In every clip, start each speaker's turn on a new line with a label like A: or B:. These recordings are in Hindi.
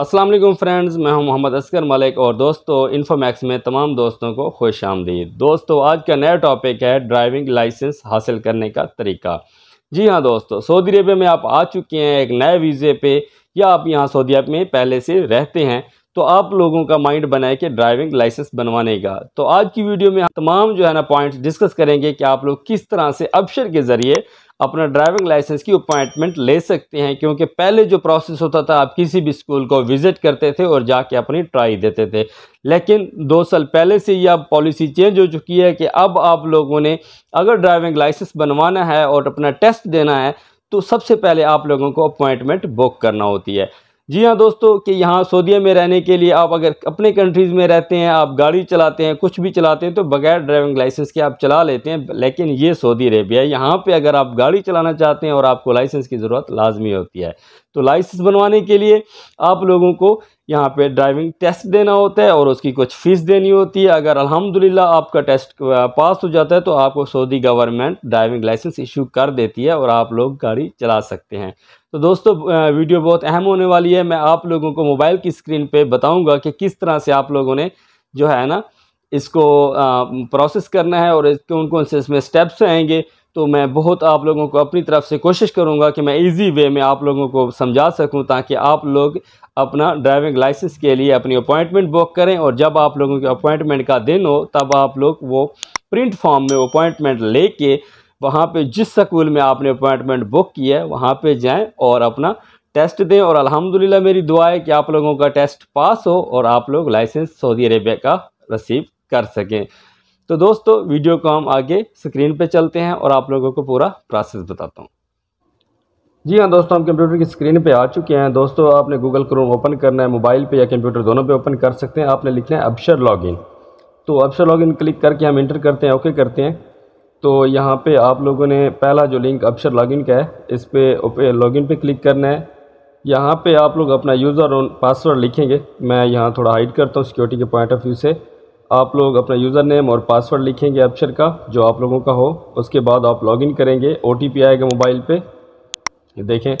A: असलम फ्रेंड्स मैं हूं मोहम्मद असगर मलिक और दोस्तों इन्फोमैक्स में तमाम दोस्तों को खुश आमदीद दोस्तों आज का नया टॉपिक है ड्राइविंग लाइसेंस हासिल करने का तरीका जी हाँ दोस्तों सऊदी अरेबिया में आप आ चुके हैं एक नए वीज़े पे या आप यहाँ सऊदी अरब में पहले से रहते हैं तो आप लोगों का माइंड बनाए कि ड्राइविंग लाइसेंस बनवाने का तो आज की वीडियो में तमाम जो है ना पॉइंट्स डिस्कस करेंगे कि आप लोग किस तरह से अपशर के ज़रिए अपना ड्राइविंग लाइसेंस की अपॉइंटमेंट ले सकते हैं क्योंकि पहले जो प्रोसेस होता था आप किसी भी स्कूल को विज़िट करते थे और जाके अपनी ट्राई देते थे लेकिन दो साल पहले से यह अब पॉलिसी चेंज हो चुकी है कि अब आप लोगों ने अगर ड्राइविंग लाइसेंस बनवाना है और अपना टेस्ट देना है तो सबसे पहले आप लोगों को अपॉइंटमेंट बुक करना होती है जी हाँ दोस्तों कि यहाँ सऊदीया में रहने के लिए आप अगर अपने कंट्रीज़ में रहते हैं आप गाड़ी चलाते हैं कुछ भी चलाते हैं तो बगैर ड्राइविंग लाइसेंस के आप चला लेते हैं लेकिन ये सऊदी अरेबिया यहाँ पे अगर आप गाड़ी चलाना चाहते हैं और आपको लाइसेंस की ज़रूरत लाजमी होती है तो लाइसेंस बनवाने के लिए आप लोगों को यहाँ पे ड्राइविंग टेस्ट देना होता है और उसकी कुछ फ़ीस देनी होती है अगर अल्हम्दुलिल्लाह आपका टेस्ट पास हो जाता है तो आपको Saudi government driving license issue कर देती है और आप लोग गाड़ी चला सकते हैं तो दोस्तों वीडियो बहुत अहम होने वाली है मैं आप लोगों को मोबाइल की स्क्रीन पर बताऊँगा कि किस तरह से आप लोगों ने जो है ना इसको प्रोसेस करना है और कौन कौन से इसमें स्टेप्स आएंगे तो मैं बहुत आप लोगों को अपनी तरफ से कोशिश करूँगा कि मैं इजी वे में आप लोगों को समझा सकूँ ताकि आप लोग अपना ड्राइविंग लाइसेंस के लिए अपनी अपॉइंटमेंट बुक करें और जब आप लोगों की अपॉइंटमेंट का दिन हो तब आप लोग वो प्रिंट फॉर्म में अपॉइंटमेंट लेके वहाँ पे जिस स्कूल में आपने अपॉइंटमेंट बुक की है वहाँ पर जाएँ और अपना टेस्ट दें और अलहमदिल्ला मेरी दुआ है कि आप लोगों का टेस्ट पास हो और आप लोग लाइसेंस सऊदी अरेबिया का रसीव कर सकें तो दोस्तों वीडियो को हम आगे स्क्रीन पे चलते हैं और आप लोगों को पूरा प्रोसेस बताता हूँ जी हाँ दोस्तों हम कंप्यूटर की स्क्रीन पे आ चुके हैं दोस्तों आपने गूगल क्रोम ओपन करना है मोबाइल पे या कंप्यूटर दोनों पे ओपन कर सकते हैं आपने लिखना है अपशर लॉगिन तो अपशर लॉगिन क्लिक करके हम इंटर करते हैं ओके करते हैं तो यहाँ पे आप लोगों ने पहला जो लिंक अपशर लॉगिन का है इस पर लॉगिन पर क्लिक करना है यहाँ पर आप लोग अपना यूज़र और पासवर्ड लिखेंगे मैं यहाँ थोड़ा हाइड करता हूँ सिक्योरिटी के पॉइंट ऑफ व्यू से आप लोग अपना यूज़र नेम और पासवर्ड लिखेंगे अक्षर का जो आप लोगों का हो उसके बाद आप लॉगिन करेंगे ओ आएगा मोबाइल पे देखें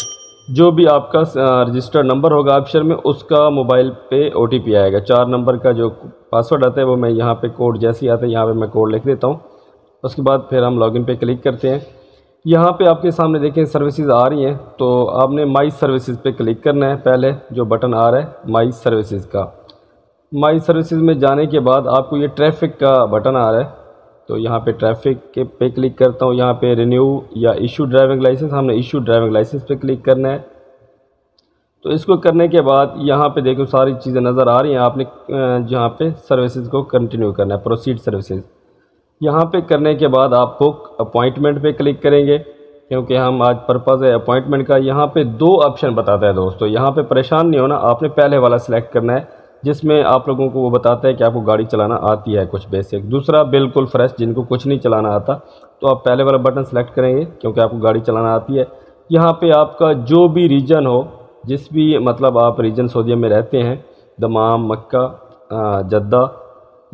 A: जो भी आपका रजिस्टर्ड नंबर होगा अक्षर में उसका मोबाइल पे ओ आएगा चार नंबर का जो पासवर्ड आता है वो मैं यहाँ पे कोड जैसे आता है यहाँ पे मैं कोड लिख देता हूँ उसके बाद फिर हम लॉगिन पे क्लिक करते हैं यहाँ पे आपके सामने देखें सर्विसेज आ रही हैं तो आपने माई सर्विसेज पे क्लिक करना है पहले जो बटन आ रहा है माई सर्विसज़ का माई सर्विसेज में जाने के बाद आपको ये ट्रैफिक का बटन आ रहा है तो यहाँ पे ट्रैफिक के पे क्लिक करता हूँ यहाँ पे रिन्यू या इशू ड्राइविंग लाइसेंस हमने इशू ड्राइविंग लाइसेंस पे क्लिक करना है तो इसको करने के बाद यहाँ पे देखो सारी चीज़ें नज़र आ रही हैं आपने जहाँ पे सर्विसेज को कंटिन्यू करना है प्रोसीड सर्विसेज यहाँ पे करने के बाद आप बुक अपॉइंटमेंट पे क्लिक करेंगे क्योंकि हम आज पर्पज़ है अपॉइंटमेंट का यहाँ पे दो ऑप्शन बताता है दोस्तों यहाँ पे परेशान नहीं होना आपने पहले वाला सिलेक्ट करना है जिसमें आप लोगों को वो बताता है कि आपको गाड़ी चलाना आती है कुछ बेसिक दूसरा बिल्कुल फ्रेश जिनको कुछ नहीं चलाना आता तो आप पहले वाला बटन सेलेक्ट करेंगे क्योंकि आपको गाड़ी चलाना आती है यहाँ पे आपका जो भी रीजन हो जिस भी मतलब आप रीजन सऊदीया में रहते हैं दमाम मक्का जद्दा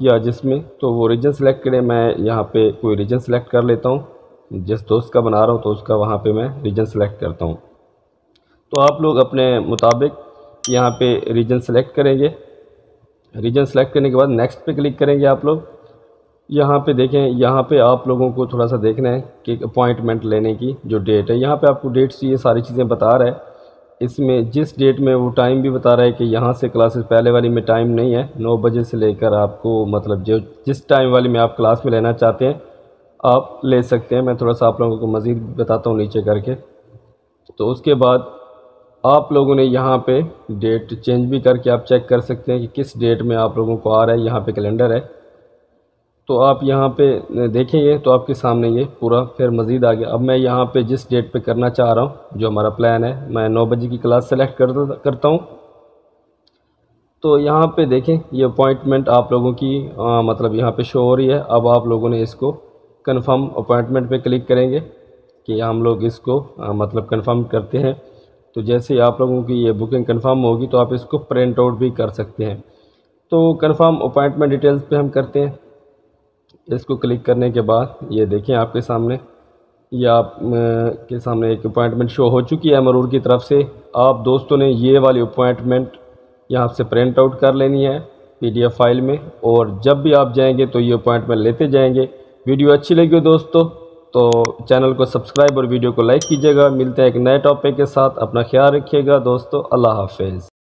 A: या जिसमें तो वो रीजन सेलेक्ट करें मैं यहाँ पे कोई रीजन सेलेक्ट कर लेता हूँ जिस दोस्त का बना रहा हूँ तो उसका वहाँ पे मैं रीजन सेलेक्ट करता हूँ तो आप लोग अपने मुताबिक यहाँ पे रीजन सेलेक्ट करेंगे रीजन सेलेक्ट करने के बाद नेक्स्ट पे क्लिक करेंगे आप लोग यहाँ पे देखें यहाँ पे आप लोगों को थोड़ा सा देखना है कि अपॉइंटमेंट लेने की जो डेट है यहाँ पे आपको डेट्स ये सारी चीज़ें बता रहा है इसमें जिस डेट में वो टाइम भी बता रहा है कि यहाँ से क्लासेस पहले वाली में टाइम नहीं है नौ बजे से लेकर आपको मतलब जो जिस टाइम वाली में आप क्लास में लेना चाहते हैं आप ले सकते हैं मैं थोड़ा सा आप लोगों को मज़ीद बताता हूँ नीचे करके तो उसके बाद आप लोगों ने यहाँ पे डेट चेंज भी करके आप चेक कर सकते हैं कि किस डेट में आप लोगों को आ रहा है यहाँ पे कैलेंडर है तो आप यहाँ पे देखेंगे तो आपके सामने ये पूरा फिर मज़ीद आ गया अब मैं यहाँ पे जिस डेट पे करना चाह रहा हूँ जो हमारा प्लान है मैं नौ बजे की क्लास सेलेक्ट कर, करता हूँ तो यहाँ पर देखें ये अपॉइंटमेंट आप लोगों की आ, मतलब यहाँ पर शो हो रही है अब आप लोगों ने इसको कन्फर्म अपॉइंटमेंट पर क्लिक करेंगे कि हम लोग इसको आ, मतलब कन्फर्म करते हैं तो जैसे आप लोगों की ये बुकिंग कंफर्म होगी तो आप इसको प्रिंट आउट भी कर सकते हैं तो कंफर्म अपॉइंटमेंट डिटेल्स पे हम करते हैं इसको क्लिक करने के बाद ये देखें आपके सामने ये आप के सामने एक अपॉइंटमेंट शो हो चुकी है मरूर की तरफ से आप दोस्तों ने ये वाली अपॉइंटमेंट यहाँ से प्रिंट आउट कर लेनी है पीडीएफ फाइल में और जब भी आप जाएंगे तो ये अपॉइंटमेंट लेते जाएंगे वीडियो अच्छी लगी हो दोस्तों तो चैनल को सब्सक्राइब और वीडियो को लाइक कीजिएगा मिलते हैं एक नए टॉपिक के साथ अपना ख्याल रखिएगा दोस्तों अल्लाह हाफिज़